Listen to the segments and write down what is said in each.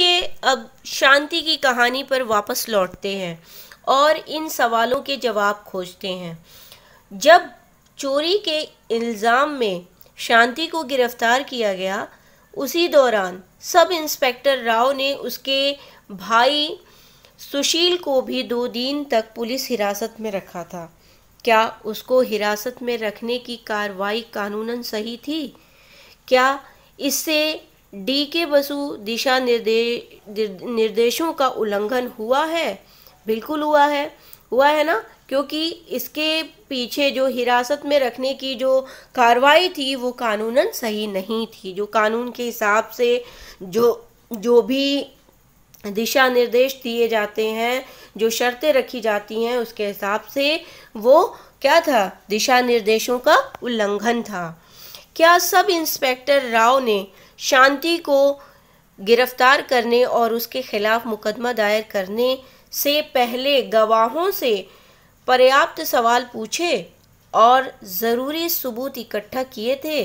ये अब शांति की कहानी पर वापस लौटते हैं और इन सवालों के जवाब खोजते हैं जब चोरी के इल्ज़ाम में शांति को गिरफ्तार किया गया उसी दौरान सब इंस्पेक्टर राव ने उसके भाई सुशील को भी दो दिन तक पुलिस हिरासत में रखा था क्या उसको हिरासत में रखने की कार्रवाई कानूनन सही थी क्या इससे डी के बसु दिशा निर्देश निर्देशों का उल्लंघन हुआ है बिल्कुल हुआ है हुआ है ना क्योंकि इसके पीछे जो हिरासत में रखने की जो कार्रवाई थी वो कानूनन सही नहीं थी जो कानून के हिसाब से जो जो भी दिशा निर्देश दिए जाते हैं जो शर्तें रखी जाती हैं उसके हिसाब से वो क्या था दिशा निर्देशों का उल्लंघन था क्या सब इंस्पेक्टर राव ने शांति को गिरफ्तार करने और उसके खिलाफ मुकदमा दायर करने से पहले गवाहों से पर्याप्त सवाल पूछे और ज़रूरी सबूत इकट्ठा किए थे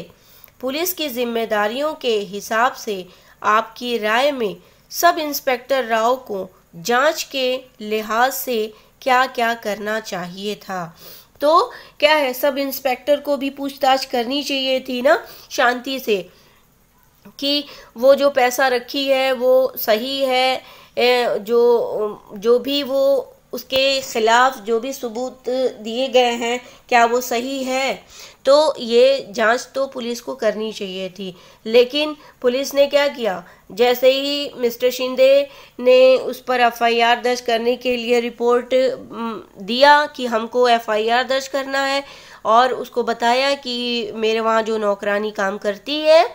पुलिस की जिम्मेदारियों के हिसाब से आपकी राय में सब इंस्पेक्टर राव को जांच के लिहाज से क्या क्या करना चाहिए था तो क्या है सब इंस्पेक्टर को भी पूछताछ करनी चाहिए थी ना शांति से कि वो जो पैसा रखी है वो सही है जो जो भी वो उसके खिलाफ जो भी सबूत दिए गए हैं क्या वो सही है तो ये जांच तो पुलिस को करनी चाहिए थी लेकिन पुलिस ने क्या किया जैसे ही मिस्टर शिंदे ने उस पर एफआईआर दर्ज करने के लिए रिपोर्ट दिया कि हमको एफआईआर दर्ज करना है और उसको बताया कि मेरे वहाँ जो नौकरानी काम करती है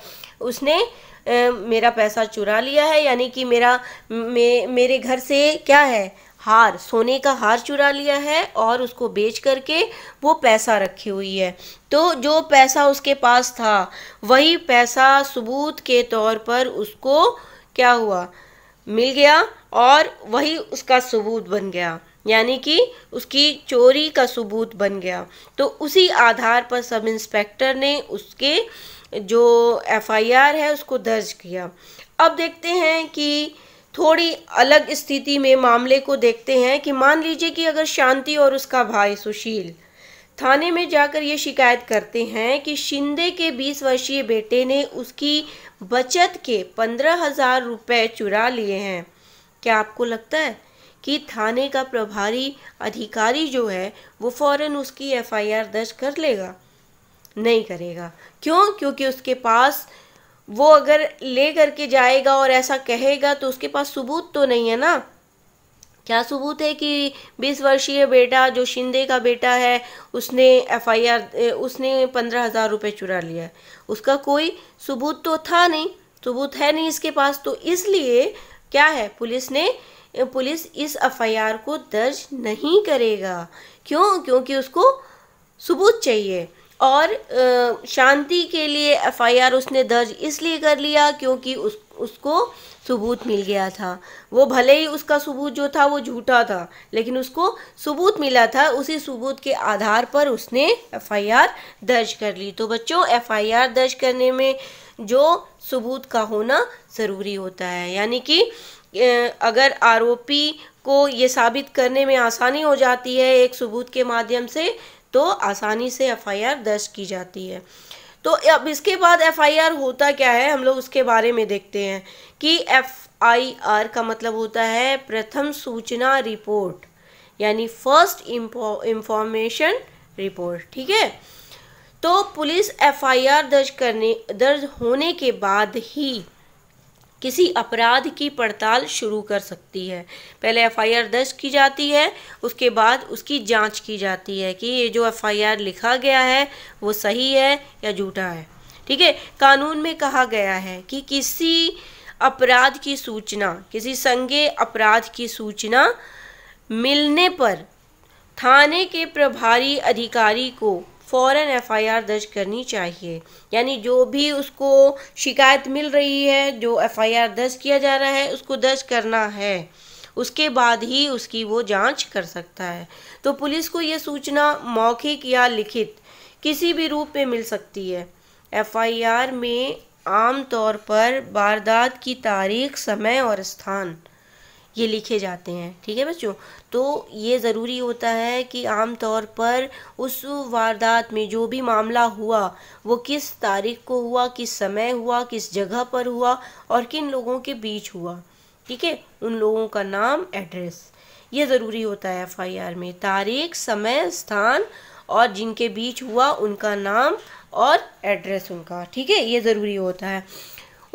उसने ए, मेरा पैसा चुरा लिया है यानी कि मेरा मे, मेरे घर से क्या है हार सोने का हार चुरा लिया है और उसको बेच करके वो पैसा रखी हुई है तो जो पैसा उसके पास था वही पैसा सबूत के तौर पर उसको क्या हुआ मिल गया और वही उसका सबूत बन गया यानी कि उसकी चोरी का सबूत बन गया तो उसी आधार पर सब इंस्पेक्टर ने उसके जो एफआईआर है उसको दर्ज किया अब देखते हैं कि थोड़ी अलग स्थिति में मामले को देखते हैं कि मान लीजिए कि अगर शांति और उसका भाई सुशील थाने में जाकर ये शिकायत करते हैं कि शिंदे के 20 वर्षीय बेटे ने उसकी बचत के पंद्रह हजार रुपये चुरा लिए हैं क्या आपको लगता है कि थाने का प्रभारी अधिकारी जो है वो फौरन उसकी एफआईआर दर्ज कर लेगा नहीं करेगा क्यों क्योंकि उसके पास वो अगर ले करके जाएगा और ऐसा कहेगा तो उसके पास सबूत तो नहीं है ना क्या सबूत है कि बीस वर्षीय बेटा जो शिंदे का बेटा है उसने एफआईआर उसने पंद्रह हज़ार रुपये चुरा लिया उसका कोई सबूत तो था नहीं सबूत है नहीं इसके पास तो इसलिए क्या है पुलिस ने पुलिस इस एफआईआर को दर्ज नहीं करेगा क्यों क्योंकि उसको सबूत चाहिए और शांति के लिए एफआईआर उसने दर्ज इसलिए कर लिया क्योंकि उस उसको सबूत मिल गया था वो भले ही उसका सबूत जो था वो झूठा था लेकिन उसको सबूत मिला था उसी सबूत के आधार पर उसने एफआईआर दर्ज कर ली तो बच्चों एफआईआर दर्ज करने में जो सबूत का होना ज़रूरी होता है यानी कि अगर आरोपी को ये साबित करने में आसानी हो जाती है एक सबूत के माध्यम से तो आसानी से एफआईआर दर्ज की जाती है तो अब इसके बाद एफआईआर होता क्या है हम लोग उसके बारे में देखते हैं कि एफआईआर का मतलब होता है प्रथम सूचना रिपोर्ट यानी फर्स्ट इंफॉर्मेशन रिपोर्ट ठीक है तो पुलिस एफआईआर दर्ज करने दर्ज होने के बाद ही किसी अपराध की पड़ताल शुरू कर सकती है पहले एफआईआर दर्ज की जाती है उसके बाद उसकी जांच की जाती है कि ये जो एफआईआर लिखा गया है वो सही है या झूठा है ठीक है कानून में कहा गया है कि किसी अपराध की सूचना किसी संज्ञे अपराध की सूचना मिलने पर थाने के प्रभारी अधिकारी को फ़ौरन एफ़ आई आर दर्ज करनी चाहिए यानी जो भी उसको शिकायत मिल रही है जो एफ़ आई आर दर्ज किया जा रहा है उसको दर्ज करना है उसके बाद ही उसकी वो जांच कर सकता है तो पुलिस को ये सूचना मौखिक या लिखित किसी भी रूप में मिल सकती है एफआईआर में आम तौर पर वारदात की तारीख समय और स्थान ये लिखे जाते हैं ठीक है बच्चों तो ये ज़रूरी होता है कि आम तौर पर उस वारदात में जो भी मामला हुआ वो किस तारीख को हुआ किस समय हुआ किस जगह पर हुआ और किन लोगों के बीच हुआ ठीक है उन लोगों का नाम एड्रेस ये ज़रूरी होता है एफ में तारीख समय स्थान और जिनके बीच हुआ उनका नाम और एड्रेस उनका ठीक है ये ज़रूरी होता है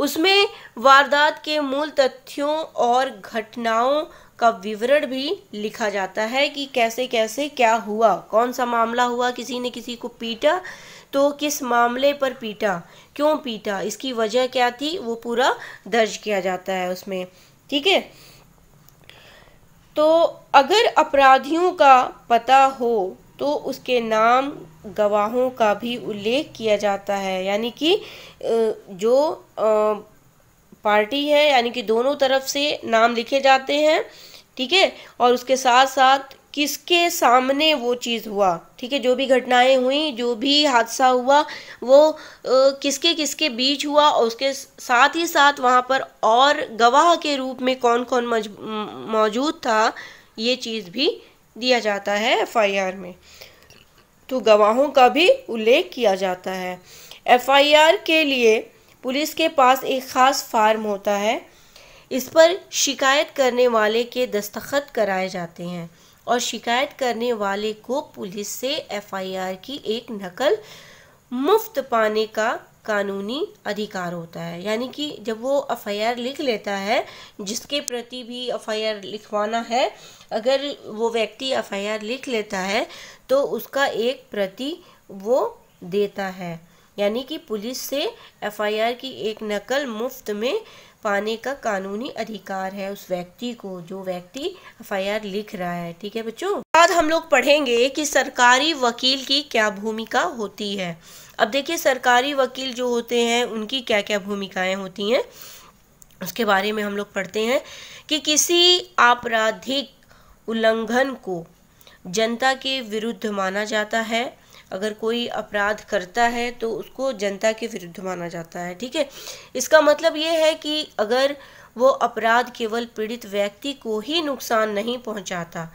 उसमें वारदात के मूल तथ्यों और घटनाओं का विवरण भी लिखा जाता है कि कैसे कैसे क्या हुआ कौन सा मामला हुआ किसी ने किसी को पीटा तो किस मामले पर पीटा क्यों पीटा इसकी वजह क्या थी वो पूरा दर्ज किया जाता है उसमें ठीक है तो अगर अपराधियों का पता हो तो उसके नाम गवाहों का भी उल्लेख किया जाता है यानी कि जो पार्टी है यानी कि दोनों तरफ से नाम लिखे जाते हैं ठीक है और उसके साथ साथ किसके सामने वो चीज़ हुआ ठीक है जो भी घटनाएं हुई जो भी हादसा हुआ वो किसके किसके बीच हुआ और उसके साथ ही साथ वहाँ पर और गवाह के रूप में कौन कौन मौजूद था ये चीज़ भी दिया जाता है एफ में तो गवाहों का भी उल्लेख किया जाता है एफआईआर के लिए पुलिस के पास एक ख़ास फार्म होता है इस पर शिकायत करने वाले के दस्तखत कराए जाते हैं और शिकायत करने वाले को पुलिस से एफआईआर की एक नकल मुफ्त पाने का कानूनी अधिकार होता है यानी कि जब वो एफ लिख लेता है जिसके प्रति भी एफ लिखवाना है अगर वो व्यक्ति एफ लिख लेता है तो उसका एक प्रति वो देता है यानी कि पुलिस से एफ की एक नकल मुफ्त में पाने का कानूनी अधिकार है उस व्यक्ति को जो व्यक्ति एफ लिख रहा है ठीक है बच्चों बाद हम लोग पढ़ेंगे कि सरकारी वकील की क्या भूमिका होती है अब देखिए सरकारी वकील जो होते हैं उनकी क्या क्या भूमिकाएं होती हैं उसके बारे में हम लोग पढ़ते हैं कि किसी आपराधिक उल्लंघन को जनता के विरुद्ध माना जाता है अगर कोई अपराध करता है तो उसको जनता के विरुद्ध माना जाता है ठीक है इसका मतलब ये है कि अगर वो अपराध केवल पीड़ित व्यक्ति को ही नुकसान नहीं पहुंचाता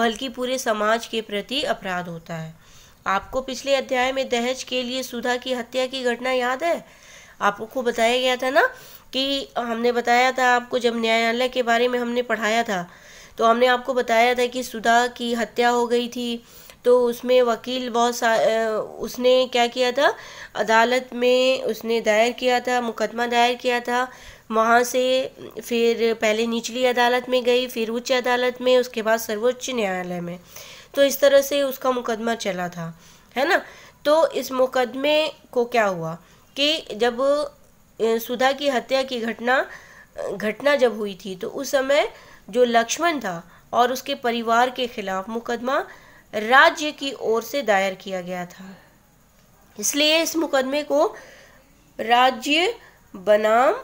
बल्कि पूरे समाज के प्रति अपराध होता है आपको पिछले अध्याय में दहेज के लिए सुधा की हत्या की घटना याद है आपको बताया गया था ना कि हमने बताया था आपको जब न्यायालय के बारे में हमने पढ़ाया था तो हमने आपको बताया था कि सुधा की हत्या हो गई थी तो उसमें वकील बहुत सा उसने क्या किया था अदालत में उसने दायर किया था मुकदमा दायर किया था वहाँ से फिर पहले निचली अदालत में गई फिर उच्च अदालत में उसके बाद सर्वोच्च न्यायालय में तो इस तरह से उसका मुकदमा चला था है ना तो इस मुकदमे को क्या हुआ कि जब सुधा की हत्या की घटना घटना जब हुई थी तो उस समय जो लक्ष्मण था और उसके परिवार के खिलाफ मुकदमा राज्य की ओर से दायर किया गया था इसलिए इस मुकदमे को राज्य बनाम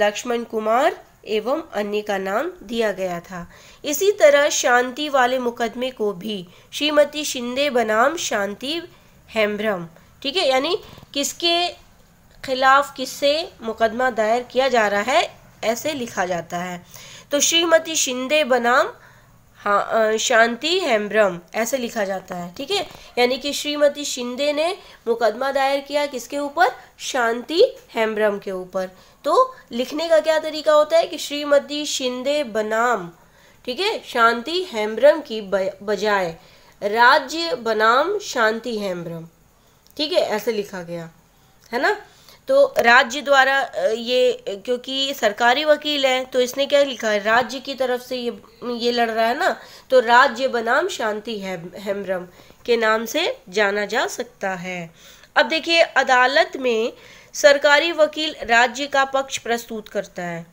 लक्ष्मण कुमार एवं अन्य का नाम दिया गया था इसी तरह शांति वाले मुकदमे को भी श्रीमती शिंदे बनाम शांति हेम्ब्रम ठीक है यानी किसके खिलाफ किससे मुकदमा दायर किया जा रहा है ऐसे लिखा जाता है तो श्रीमती शिंदे बनाम हाँ शांति हेम्ब्रम ऐसे लिखा जाता है ठीक है यानी कि श्रीमती शिंदे ने मुकदमा दायर किया किसके ऊपर शांति हेम्ब्रम के ऊपर तो लिखने का क्या तरीका होता है कि श्रीमती शिंदे बनाम ठीक है शांति हेम्ब्रम की बजाय राज्य बनाम शांति हेम्ब्रम ठीक है ऐसे लिखा गया है ना तो राज्य द्वारा ये क्योंकि सरकारी वकील है तो इसने क्या लिखा है राज्य की तरफ से ये ये लड़ रहा है ना तो राज्य बनाम शांति है हेम्ब्रम के नाम से जाना जा सकता है अब देखिए अदालत में सरकारी वकील राज्य का पक्ष प्रस्तुत करता है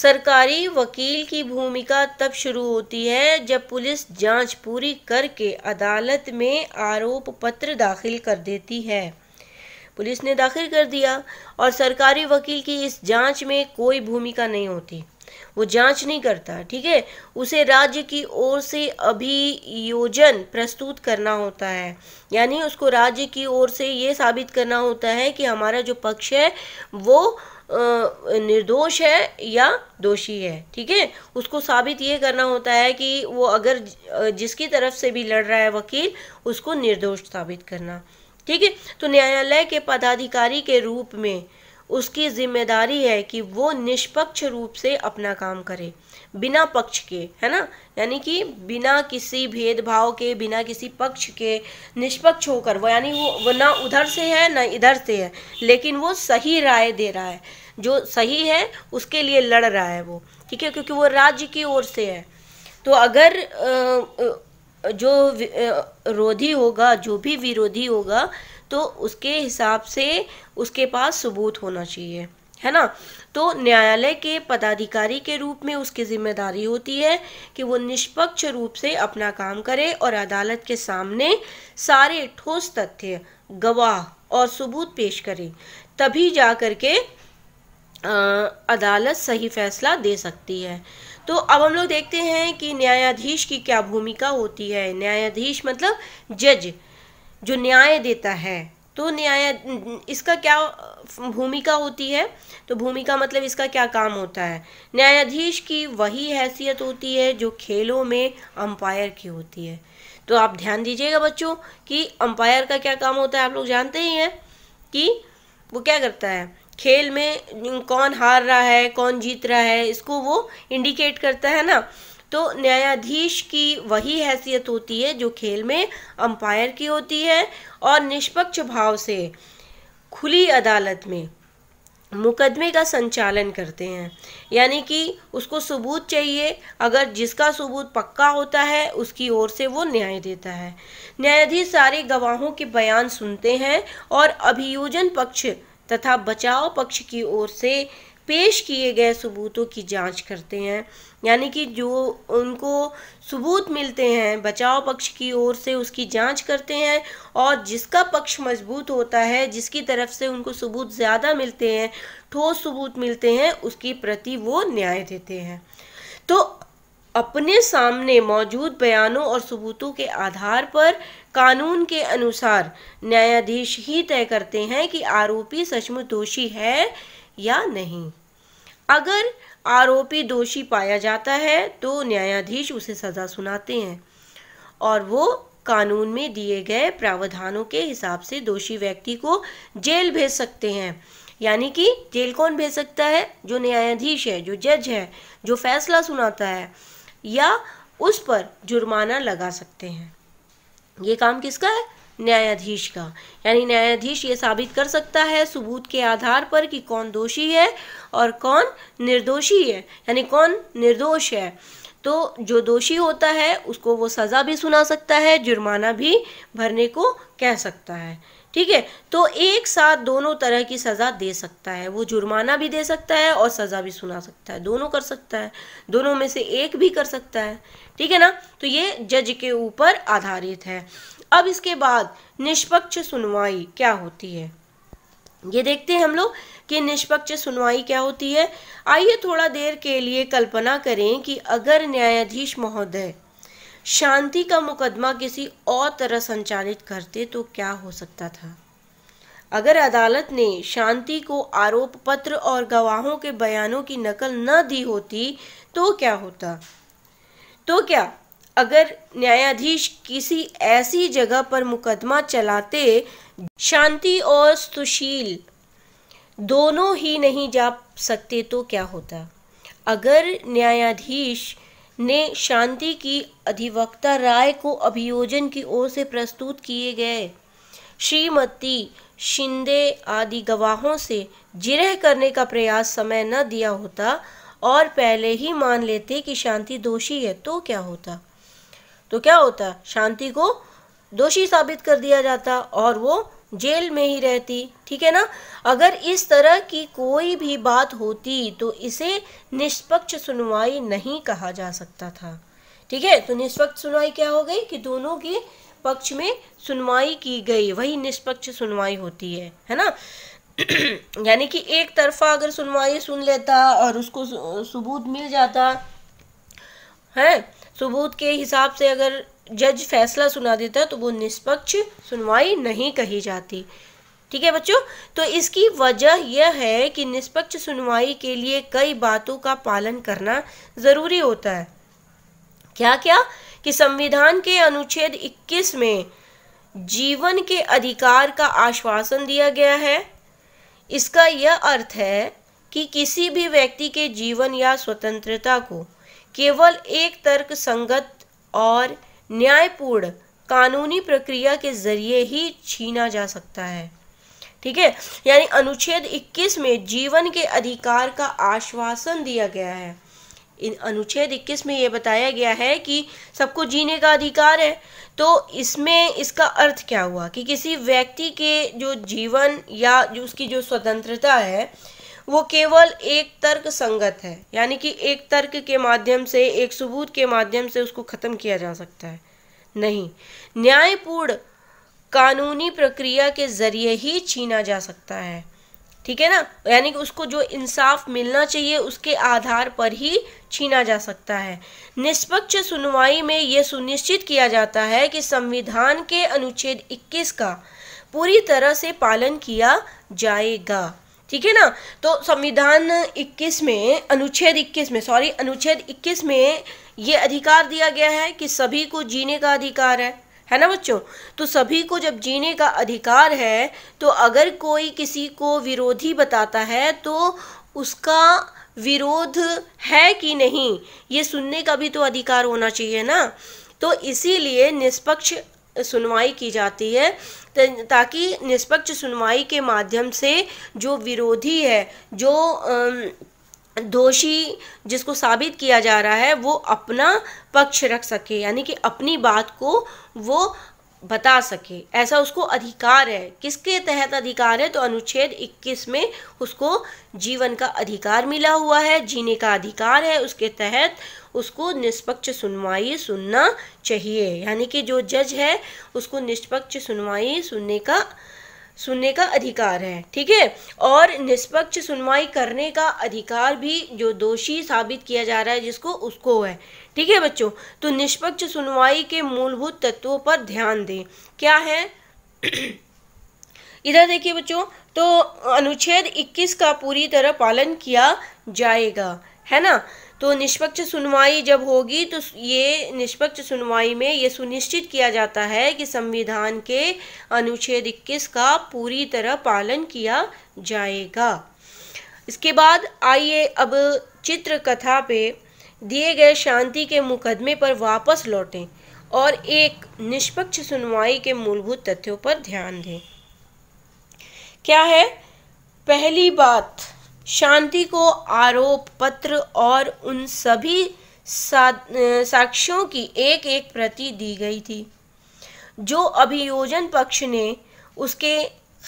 सरकारी वकील की भूमिका तब शुरू होती है जब पुलिस जांच पूरी करके अदालत में आरोप पत्र दाखिल कर देती है पुलिस ने दाखिल कर दिया और सरकारी वकील की इस जांच में कोई भूमिका नहीं होती वो जांच नहीं करता ठीक है उसे राज्य की ओर से अभियोजन प्रस्तुत करना होता है यानी उसको राज्य की ओर से ये साबित करना होता है कि हमारा जो पक्ष है वो निर्दोष है या दोषी है ठीक है उसको साबित ये करना होता है कि वो अगर जिसकी तरफ से भी लड़ रहा है वकील उसको निर्दोष साबित करना ठीक है तो न्यायालय के पदाधिकारी के रूप में उसकी जिम्मेदारी है कि वो निष्पक्ष रूप से अपना काम करे बिना पक्ष के है ना यानी कि बिना किसी भेदभाव के बिना किसी पक्ष के निष्पक्ष होकर वो यानी वो, वो ना उधर से है ना इधर से है लेकिन वो सही राय दे रहा है जो सही है उसके लिए लड़ रहा है वो ठीक है क्योंकि वो राज्य की ओर से है तो अगर जो रोधी होगा जो भी विरोधी होगा तो उसके हिसाब से उसके पास सबूत होना चाहिए है ना तो न्यायालय के पदाधिकारी के रूप में उसकी जिम्मेदारी होती है कि वो निष्पक्ष रूप से अपना काम करे और अदालत के सामने सारे ठोस तथ्य गवाह और सबूत पेश करे तभी जा करके के अदालत सही फैसला दे सकती है तो अब हम लोग देखते हैं कि न्यायाधीश की क्या भूमिका होती है न्यायाधीश मतलब जज जो न्याय देता है तो न्याय इसका क्या भूमिका होती है तो भूमिका मतलब इसका क्या काम होता है न्यायाधीश की वही हैसियत होती है जो खेलों में अंपायर की होती है तो आप ध्यान दीजिएगा बच्चों कि अंपायर का क्या काम होता है आप लोग जानते ही हैं कि वो क्या करता है खेल में कौन हार रहा है कौन जीत रहा है इसको वो इंडिकेट करता है ना तो न्यायाधीश की वही हैसियत होती है जो खेल में अंपायर की होती है और निष्पक्ष भाव से खुली अदालत में मुकदमे का संचालन करते हैं यानी कि उसको सबूत चाहिए अगर जिसका सबूत पक्का होता है उसकी ओर से वो न्याय देता है न्यायाधीश सारे गवाहों के बयान सुनते हैं और अभियोजन पक्ष तथा बचाव पक्ष की ओर से पेश किए गए सबूतों की जांच करते हैं यानी कि जो उनको सबूत मिलते हैं बचाव पक्ष की ओर से उसकी जांच करते हैं और जिसका पक्ष मजबूत होता है जिसकी तरफ से उनको सबूत ज़्यादा मिलते हैं ठोस सबूत मिलते हैं उसकी प्रति वो न्याय देते हैं तो अपने सामने मौजूद बयानों और सबूतों के आधार पर कानून के अनुसार न्यायाधीश ही तय करते हैं कि आरोपी सचमुच दोषी है या नहीं अगर आरोपी दोषी पाया जाता है तो न्यायाधीश उसे सज़ा सुनाते हैं और वो कानून में दिए गए प्रावधानों के हिसाब से दोषी व्यक्ति को जेल भेज सकते हैं यानी कि जेल कौन भेज सकता है जो न्यायाधीश है जो जज है जो फैसला सुनाता है या उस पर जुर्माना लगा सकते हैं ये काम किसका है न्यायाधीश का यानी न्यायाधीश ये साबित कर सकता है सबूत के आधार पर कि कौन दोषी है और कौन निर्दोषी है यानी कौन निर्दोष है तो जो दोषी होता है उसको वो सज़ा भी सुना सकता है जुर्माना भी भरने को कह सकता है ठीक है तो एक साथ दोनों तरह की सज़ा दे सकता है वो जुर्माना भी दे सकता है और सज़ा भी सुना सकता है दोनों कर सकता है दोनों में से एक भी कर सकता है ठीक है ना तो ये जज के ऊपर आधारित है अब इसके बाद निष्पक्ष सुनवाई क्या होती है ये देखते हैं हम लोग कि निष्पक्ष सुनवाई क्या होती है आइए थोड़ा देर के लिए कल्पना करें कि अगर न्यायाधीश महोदय शांति का मुकदमा किसी और तरह संचालित करते तो क्या हो सकता था अगर अदालत ने शांति को आरोप पत्र और गवाहों के बयानों की नकल न दी होती तो क्या होता तो क्या अगर न्यायाधीश किसी ऐसी जगह पर मुकदमा चलाते शांति और सुशील दोनों ही नहीं जा सकते तो क्या होता अगर न्यायाधीश ने शांति की अधिवक्ता राय को अभियोजन की ओर से प्रस्तुत किए गए श्रीमती शिंदे आदि गवाहों से जिरह करने का प्रयास समय न दिया होता और पहले ही मान लेते कि शांति दोषी है तो क्या होता तो क्या होता शांति को दोषी साबित कर दिया जाता और वो जेल में ही रहती ठीक है ना अगर इस तरह की कोई भी बात होती तो इसे निष्पक्ष सुनवाई नहीं कहा जा सकता था ठीक है तो निष्पक्ष सुनवाई क्या हो गई कि दोनों के पक्ष में सुनवाई की गई वही निष्पक्ष सुनवाई होती है है ना यानी कि एक तरफा अगर सुनवाई सुन लेता और उसको सबूत मिल जाता है सबूत के हिसाब से अगर जज फैसला सुना देता है तो वो निष्पक्ष सुनवाई नहीं कही जाती ठीक है बच्चों तो इसकी वजह यह है कि निष्पक्ष सुनवाई के लिए कई बातों का पालन करना ज़रूरी होता है क्या क्या कि संविधान के अनुच्छेद 21 में जीवन के अधिकार का आश्वासन दिया गया है इसका यह अर्थ है कि किसी भी व्यक्ति के जीवन या स्वतंत्रता को केवल एक तर्क संगत और न्यायपूर्ण कानूनी प्रक्रिया के जरिए ही छीना जा सकता है ठीक है यानी अनुच्छेद 21 में जीवन के अधिकार का आश्वासन दिया गया है इन अनुच्छेद 21 में ये बताया गया है कि सबको जीने का अधिकार है तो इसमें इसका अर्थ क्या हुआ कि किसी व्यक्ति के जो जीवन या जो उसकी जो स्वतंत्रता है वो केवल एक तर्क संगत है यानी कि एक तर्क के माध्यम से एक सबूत के माध्यम से उसको ख़त्म किया जा सकता है नहीं न्यायपूर्ण कानूनी प्रक्रिया के ज़रिए ही छीना जा सकता है ठीक है ना यानी कि उसको जो इंसाफ मिलना चाहिए उसके आधार पर ही छीना जा सकता है निष्पक्ष सुनवाई में यह सुनिश्चित किया जाता है कि संविधान के अनुच्छेद 21 का पूरी तरह से पालन किया जाएगा ठीक है ना तो संविधान 21 में अनुच्छेद 21 में सॉरी अनुच्छेद 21 में ये अधिकार दिया गया है कि सभी को जीने का अधिकार है है ना बच्चों तो सभी को जब जीने का अधिकार है तो अगर कोई किसी को विरोधी बताता है तो उसका विरोध है कि नहीं ये सुनने का भी तो अधिकार होना चाहिए ना तो इसीलिए निष्पक्ष सुनवाई की जाती है ताकि निष्पक्ष सुनवाई के माध्यम से जो विरोधी है जो दोषी जिसको साबित किया जा रहा है वो अपना पक्ष रख सके यानी कि अपनी बात को वो बता सके ऐसा उसको अधिकार है किसके तहत अधिकार है तो अनुच्छेद 21 में उसको जीवन का अधिकार मिला हुआ है जीने का अधिकार है उसके तहत उसको निष्पक्ष सुनवाई सुनना चाहिए यानी कि जो जज है उसको निष्पक्ष सुनवाई सुनने का सुनने का अधिकार है ठीक है और निष्पक्ष सुनवाई करने का अधिकार भी जो दोषी साबित किया जा रहा है जिसको उसको है ठीक है बच्चों तो निष्पक्ष सुनवाई के मूलभूत तत्वों पर ध्यान दें क्या है इधर देखिए बच्चों तो अनुच्छेद 21 का पूरी तरह पालन किया जाएगा है ना तो निष्पक्ष सुनवाई जब होगी तो ये निष्पक्ष सुनवाई में ये सुनिश्चित किया जाता है कि संविधान के अनुच्छेद इक्कीस का पूरी तरह पालन किया जाएगा इसके बाद आइए अब चित्र कथा पे दिए गए शांति के मुकदमे पर वापस लौटें और एक निष्पक्ष सुनवाई के मूलभूत तथ्यों पर ध्यान दें क्या है पहली बात शांति को आरोप पत्र और उन सभी साक्ष्यों की एक एक प्रति दी गई थी जो अभियोजन पक्ष ने उसके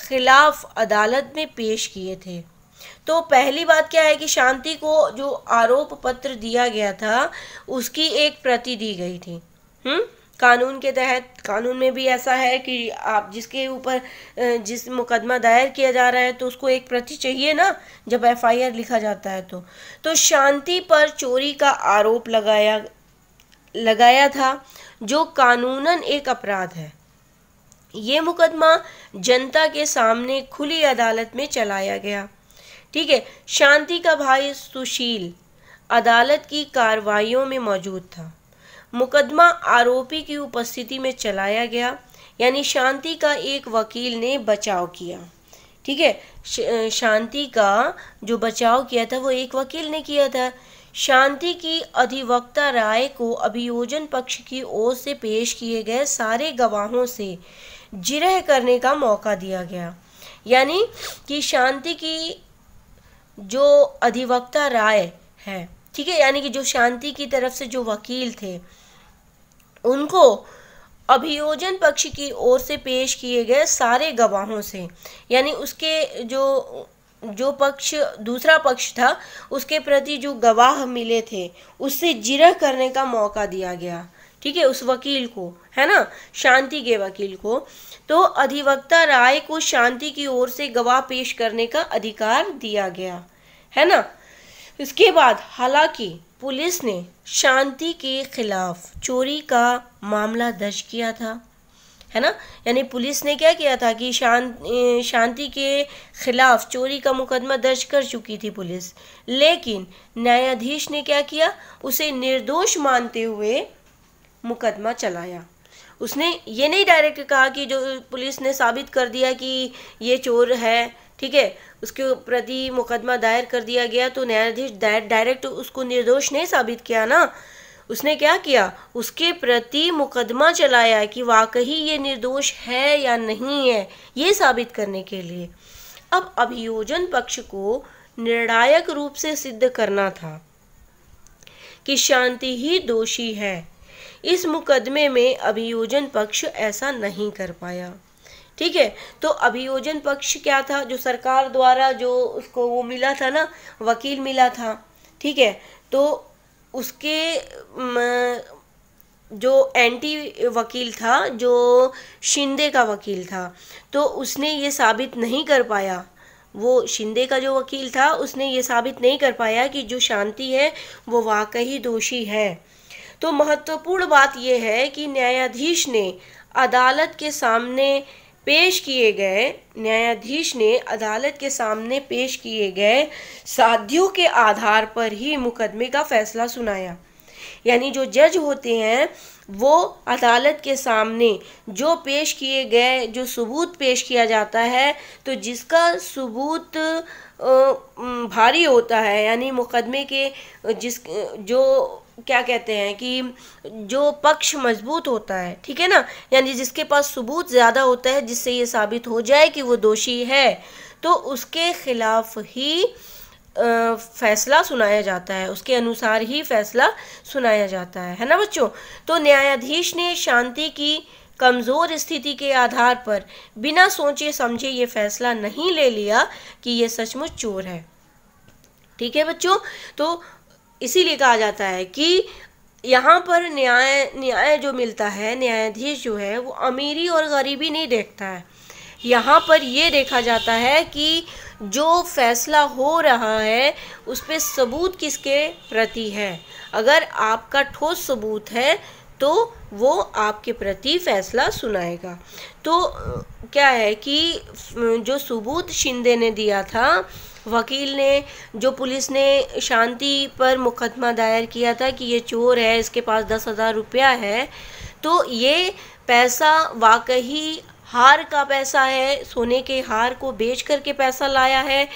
खिलाफ अदालत में पेश किए थे तो पहली बात क्या है कि शांति को जो आरोप पत्र दिया गया था उसकी एक प्रति दी गई थी हम्म कानून के तहत कानून में भी ऐसा है कि आप जिसके ऊपर जिस मुकदमा दायर किया जा रहा है तो उसको एक प्रति चाहिए ना जब एफआईआर लिखा जाता है तो तो शांति पर चोरी का आरोप लगाया लगाया था जो कानूनन एक अपराध है ये मुकदमा जनता के सामने खुली अदालत में चलाया गया ठीक है शांति का भाई सुशील अदालत की कार्रवाइयों में मौजूद था मुकदमा आरोपी की उपस्थिति में चलाया गया यानी शांति का एक वकील ने बचाव किया ठीक है शांति का जो बचाव किया था वो एक वकील ने किया था शांति की अधिवक्ता राय को अभियोजन पक्ष की ओर से पेश किए गए सारे गवाहों से जिरह करने का मौका दिया गया यानी कि शांति की जो अधिवक्ता राय है ठीक है यानी कि जो शांति की तरफ से जो वकील थे उनको अभियोजन पक्ष की ओर से पेश किए गए सारे गवाहों से यानी उसके जो जो पक्ष दूसरा पक्ष था उसके प्रति जो गवाह मिले थे उससे जिरह करने का मौका दिया गया ठीक है उस वकील को है ना शांति के वकील को तो अधिवक्ता राय को शांति की ओर से गवाह पेश करने का अधिकार दिया गया है ना इसके बाद हालांकि पुलिस ने शांति के खिलाफ चोरी का मामला दर्ज किया था है ना यानी पुलिस ने क्या किया था कि शांति शांति के खिलाफ चोरी का मुकदमा दर्ज कर चुकी थी पुलिस लेकिन न्यायाधीश ने क्या किया उसे निर्दोष मानते हुए मुकदमा चलाया उसने ये नहीं डायरेक्ट कहा कि जो पुलिस ने साबित कर दिया कि ये चोर है ठीक है उसके प्रति मुकदमा दायर कर दिया गया तो न्यायाधीश डायरेक्ट उसको निर्दोष नहीं साबित किया ना उसने क्या किया उसके प्रति मुकदमा चलाया कि वाकई ये निर्दोष है या नहीं है ये साबित करने के लिए अब अभियोजन पक्ष को निर्णायक रूप से सिद्ध करना था कि शांति ही दोषी है इस मुकदमे में अभियोजन पक्ष ऐसा नहीं कर पाया ठीक है तो अभियोजन पक्ष क्या था जो सरकार द्वारा जो उसको वो मिला था ना वकील मिला था ठीक है तो उसके जो एंटी वकील था जो शिंदे का वकील था तो उसने ये साबित नहीं कर पाया वो शिंदे का जो वकील था उसने ये साबित नहीं कर पाया कि जो शांति है वो वाकई दोषी है तो महत्वपूर्ण बात यह है कि न्यायाधीश ने अदालत के सामने पेश किए गए न्यायाधीश ने अदालत के सामने पेश किए गए साध्यों के आधार पर ही मुकदमे का फैसला सुनाया यानी जो जज होते हैं वो अदालत के सामने जो पेश किए गए जो सबूत पेश किया जाता है तो जिसका सबूत भारी होता है यानी मुकदमे के जिस जो क्या कहते हैं कि जो पक्ष मजबूत होता है ठीक है ना यानी जिसके पास सबूत ज़्यादा होता है जिससे ये साबित हो जाए कि वो दोषी है तो उसके खिलाफ ही फैसला सुनाया जाता है उसके अनुसार ही फैसला सुनाया जाता है है ना बच्चों तो न्यायाधीश ने शांति की कमज़ोर स्थिति के आधार पर बिना सोचे समझे ये फैसला नहीं ले लिया कि ये सचमुच चोर है ठीक है बच्चों तो इसीलिए कहा जाता है कि यहाँ पर न्याय न्याय जो मिलता है न्यायाधीश जो है वो अमीरी और गरीबी नहीं देखता है यहाँ पर ये देखा जाता है कि जो फैसला हो रहा है उस पर सबूत किसके प्रति है अगर आपका ठोस सबूत है तो वो आपके प्रति फैसला सुनाएगा तो क्या है कि जो सबूत शिंदे ने दिया था वकील ने जो पुलिस ने शांति पर मुकदमा दायर किया था कि ये चोर है इसके पास दस हज़ार रुपया है तो ये पैसा वाकई हार का पैसा है सोने के हार को बेच करके पैसा लाया है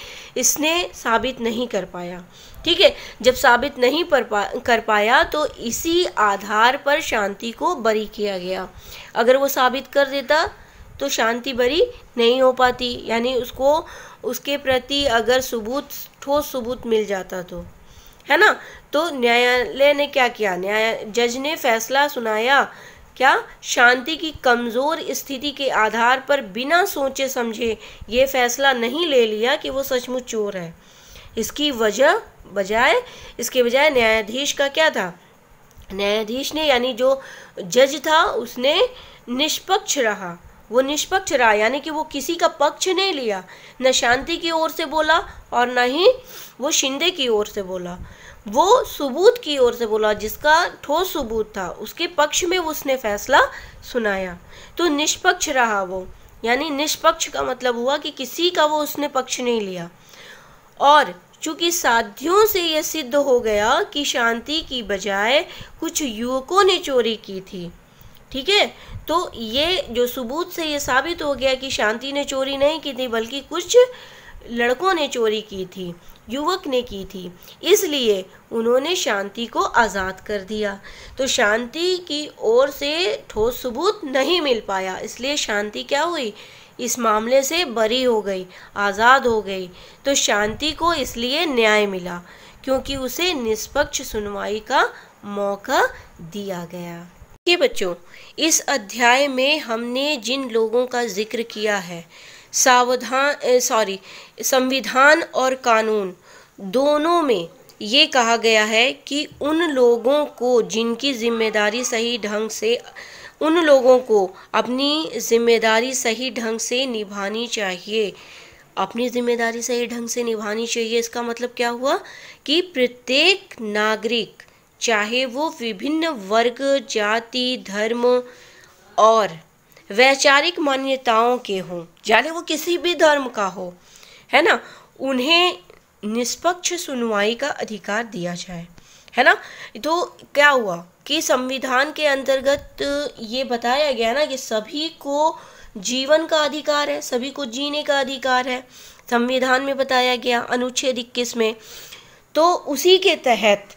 इसने साबित नहीं कर पाया ठीक है जब साबित नहीं पर पा, कर पाया तो इसी आधार पर शांति को बरी किया गया अगर वो साबित कर देता तो शांति भरी नहीं हो पाती यानी उसको उसके प्रति अगर सबूत ठोस सबूत मिल जाता तो है ना तो न्यायालय ने क्या किया न्याय जज ने फैसला सुनाया क्या शांति की कमज़ोर स्थिति के आधार पर बिना सोचे समझे ये फैसला नहीं ले लिया कि वो सचमुच चोर है इसकी वजह बजाय इसके बजाय न्यायाधीश का क्या था न्यायाधीश ने यानी जो जज था उसने निष्पक्ष रहा वो निष्पक्ष रहा यानी कि वो किसी का पक्ष नहीं लिया न शांति की ओर से बोला और न ही वो शिंदे की ओर से बोला वो सबूत की ओर से बोला जिसका ठोस सबूत था उसके पक्ष में उसने फैसला सुनाया तो निष्पक्ष रहा वो यानी निष्पक्ष का मतलब हुआ कि किसी का वो उसने पक्ष नहीं लिया और चूंकि साधियों से यह सिद्ध हो गया कि शांति की बजाय कुछ युवकों ने चोरी की थी ठीक है तो ये जो सबूत से ये साबित हो गया कि शांति ने चोरी नहीं की थी बल्कि कुछ लड़कों ने चोरी की थी युवक ने की थी इसलिए उन्होंने शांति को आज़ाद कर दिया तो शांति की ओर से ठोस सबूत नहीं मिल पाया इसलिए शांति क्या हुई इस मामले से बरी हो गई आज़ाद हो गई तो शांति को इसलिए न्याय मिला क्योंकि उसे निष्पक्ष सुनवाई का मौका दिया गया के बच्चों इस अध्याय में हमने जिन लोगों का जिक्र किया है सावधान सॉरी संविधान और कानून दोनों में ये कहा गया है कि उन लोगों को जिनकी जिम्मेदारी सही ढंग से उन लोगों को अपनी जिम्मेदारी सही ढंग से निभानी चाहिए अपनी जिम्मेदारी सही ढंग से निभानी चाहिए इसका मतलब क्या हुआ कि प्रत्येक नागरिक चाहे वो विभिन्न वर्ग जाति धर्म और वैचारिक मान्यताओं के हों चाहे वो किसी भी धर्म का हो है ना उन्हें निष्पक्ष सुनवाई का अधिकार दिया जाए है ना तो क्या हुआ कि संविधान के अंतर्गत ये बताया गया ना कि सभी को जीवन का अधिकार है सभी को जीने का अधिकार है संविधान में बताया गया अनुच्छेद इक्कीस में तो उसी के तहत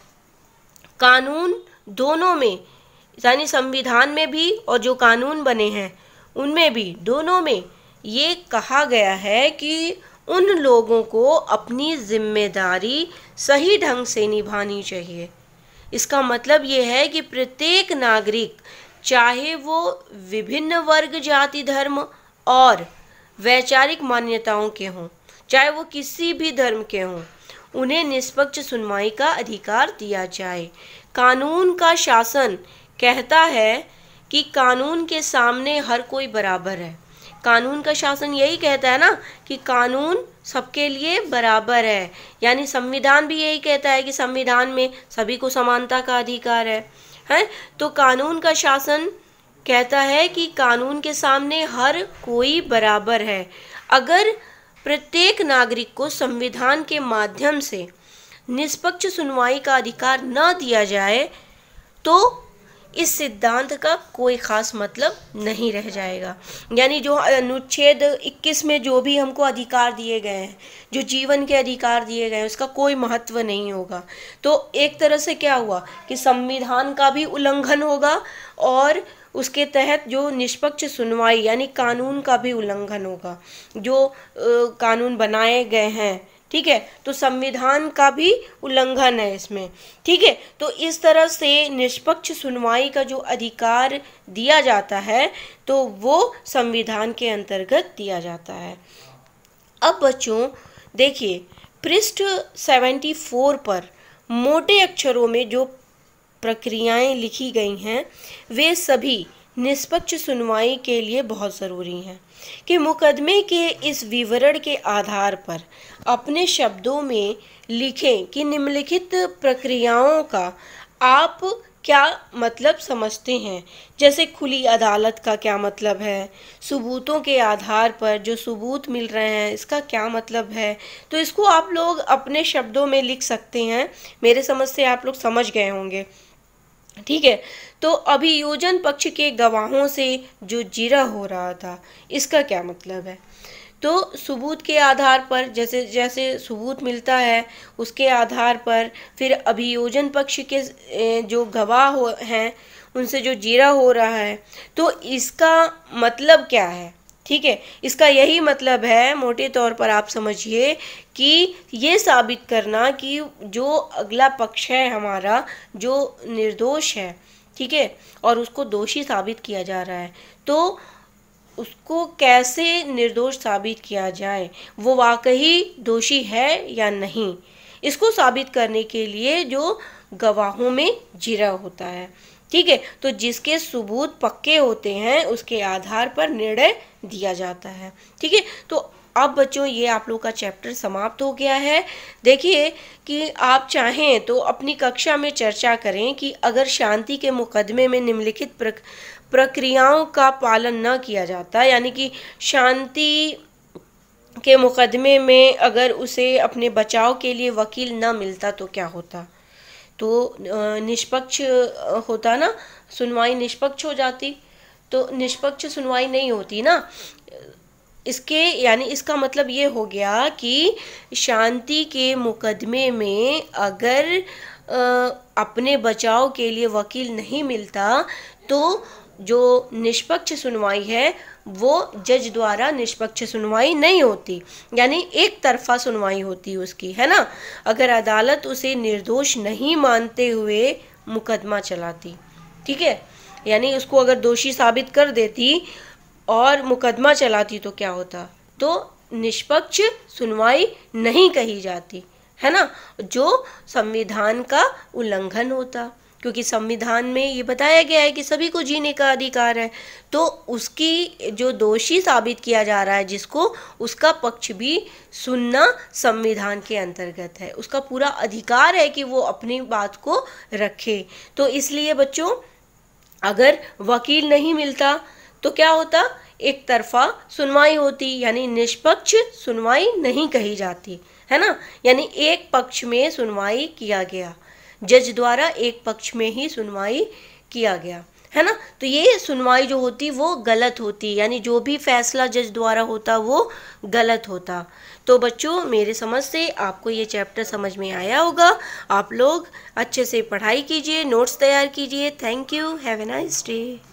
कानून दोनों में यानी संविधान में भी और जो कानून बने हैं उनमें भी दोनों में ये कहा गया है कि उन लोगों को अपनी जिम्मेदारी सही ढंग से निभानी चाहिए इसका मतलब ये है कि प्रत्येक नागरिक चाहे वो विभिन्न वर्ग जाति धर्म और वैचारिक मान्यताओं के हों चाहे वो किसी भी धर्म के हों उन्हें निष्पक्ष सुनवाई का अधिकार दिया जाए कानून का शासन कहता है कि कानून के सामने हर कोई बराबर है कानून का शासन यही कहता है ना कि कानून सबके लिए बराबर है यानी संविधान भी यही कहता है कि संविधान में सभी को समानता का अधिकार है हैं तो कानून का शासन कहता है कि कानून के सामने हर कोई बराबर है अगर प्रत्येक नागरिक को संविधान के माध्यम से निष्पक्ष सुनवाई का अधिकार न दिया जाए तो इस सिद्धांत का कोई खास मतलब नहीं रह जाएगा यानी जो अनुच्छेद 21 में जो भी हमको अधिकार दिए गए हैं जो जीवन के अधिकार दिए गए हैं उसका कोई महत्व नहीं होगा तो एक तरह से क्या हुआ कि संविधान का भी उल्लंघन होगा और उसके तहत जो निष्पक्ष सुनवाई यानी कानून का भी उल्लंघन होगा जो आ, कानून बनाए गए हैं ठीक है तो संविधान का भी उल्लंघन है इसमें ठीक है तो इस तरह से निष्पक्ष सुनवाई का जो अधिकार दिया जाता है तो वो संविधान के अंतर्गत दिया जाता है अब बच्चों देखिए पृष्ठ 74 पर मोटे अक्षरों में जो प्रक्रियाएं लिखी गई हैं वे सभी निष्पक्ष सुनवाई के लिए बहुत ज़रूरी हैं कि मुकदमे के इस विवरण के आधार पर अपने शब्दों में लिखें कि निम्नलिखित प्रक्रियाओं का आप क्या मतलब समझते हैं जैसे खुली अदालत का क्या मतलब है सबूतों के आधार पर जो सबूत मिल रहे हैं इसका क्या मतलब है तो इसको आप लोग अपने शब्दों में लिख सकते हैं मेरे समझ से आप लोग समझ गए होंगे ठीक है तो अभियोजन पक्ष के गवाहों से जो जिरा हो रहा था इसका क्या मतलब है तो सबूत के आधार पर जैसे जैसे सबूत मिलता है उसके आधार पर फिर अभियोजन पक्ष के जो गवाह हो हैं उनसे जो जीरा हो रहा है तो इसका मतलब क्या है ठीक है इसका यही मतलब है मोटे तौर पर आप समझिए कि ये साबित करना कि जो अगला पक्ष है हमारा जो निर्दोष है ठीक है और उसको दोषी साबित किया जा रहा है तो उसको कैसे निर्दोष साबित किया जाए वो वाकई दोषी है या नहीं इसको साबित करने के लिए जो गवाहों में जिरा होता है ठीक है तो जिसके सबूत पक्के होते हैं उसके आधार पर निर्णय दिया जाता है ठीक है तो अब बच्चों ये आप लोग का चैप्टर समाप्त हो गया है देखिए कि आप चाहें तो अपनी कक्षा में चर्चा करें कि अगर शांति के मुकदमे में निम्नलिखित प्रक, प्रक्रियाओं का पालन न किया जाता यानी कि शांति के मुकदमे में अगर उसे अपने बचाव के लिए वकील न मिलता तो क्या होता तो निष्पक्ष होता ना सुनवाई निष्पक्ष हो जाती तो निष्पक्ष सुनवाई नहीं होती ना इसके यानी इसका मतलब ये हो गया कि शांति के मुकदमे में अगर अपने बचाव के लिए वकील नहीं मिलता तो जो निष्पक्ष सुनवाई है वो जज द्वारा निष्पक्ष सुनवाई नहीं होती यानी एक तरफा सुनवाई होती उसकी है ना अगर अदालत उसे निर्दोष नहीं मानते हुए मुकदमा चलाती ठीक है यानी उसको अगर दोषी साबित कर देती और मुकदमा चलाती तो क्या होता तो निष्पक्ष सुनवाई नहीं कही जाती है ना जो संविधान का उल्लंघन होता क्योंकि संविधान में ये बताया गया है कि सभी को जीने का अधिकार है तो उसकी जो दोषी साबित किया जा रहा है जिसको उसका पक्ष भी सुनना संविधान के अंतर्गत है उसका पूरा अधिकार है कि वो अपनी बात को रखे तो इसलिए बच्चों अगर वकील नहीं मिलता तो क्या होता एक तरफा सुनवाई होती यानी निष्पक्ष सुनवाई नहीं कही जाती है ना यानी एक पक्ष में सुनवाई किया गया जज द्वारा एक पक्ष में ही सुनवाई किया गया है ना तो ये सुनवाई जो होती वो गलत होती यानी जो भी फैसला जज द्वारा होता वो गलत होता तो बच्चों मेरे समझ से आपको ये चैप्टर समझ में आया होगा आप लोग अच्छे से पढ़ाई कीजिए नोट्स तैयार कीजिए thank you have a nice day